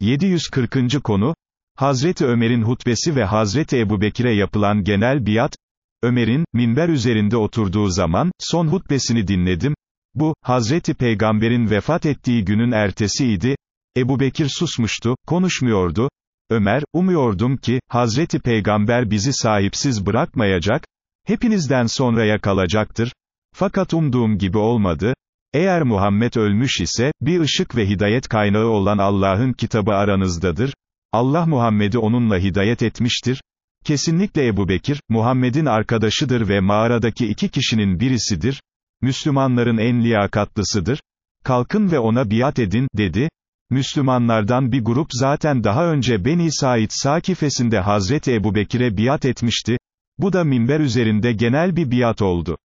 740. konu, Hazreti Ömer'in hutbesi ve Hazreti Ebu Bekire yapılan genel biat, Ömer'in, minber üzerinde oturduğu zaman, son hutbesini dinledim, bu, Hazreti Peygamber'in vefat ettiği günün ertesiydi, Ebu Bekir susmuştu, konuşmuyordu, Ömer, umuyordum ki, Hazreti Peygamber bizi sahipsiz bırakmayacak, hepinizden sonraya kalacaktır, fakat umduğum gibi olmadı, eğer Muhammed ölmüş ise, bir ışık ve hidayet kaynağı olan Allah'ın kitabı aranızdadır. Allah Muhammed'i onunla hidayet etmiştir. Kesinlikle Ebu Bekir, Muhammed'in arkadaşıdır ve mağaradaki iki kişinin birisidir. Müslümanların en liyakatlısıdır. Kalkın ve ona biat edin, dedi. Müslümanlardan bir grup zaten daha önce Beni Said Sakifesinde Hazreti Ebu Bekir'e biat etmişti. Bu da minber üzerinde genel bir biat oldu.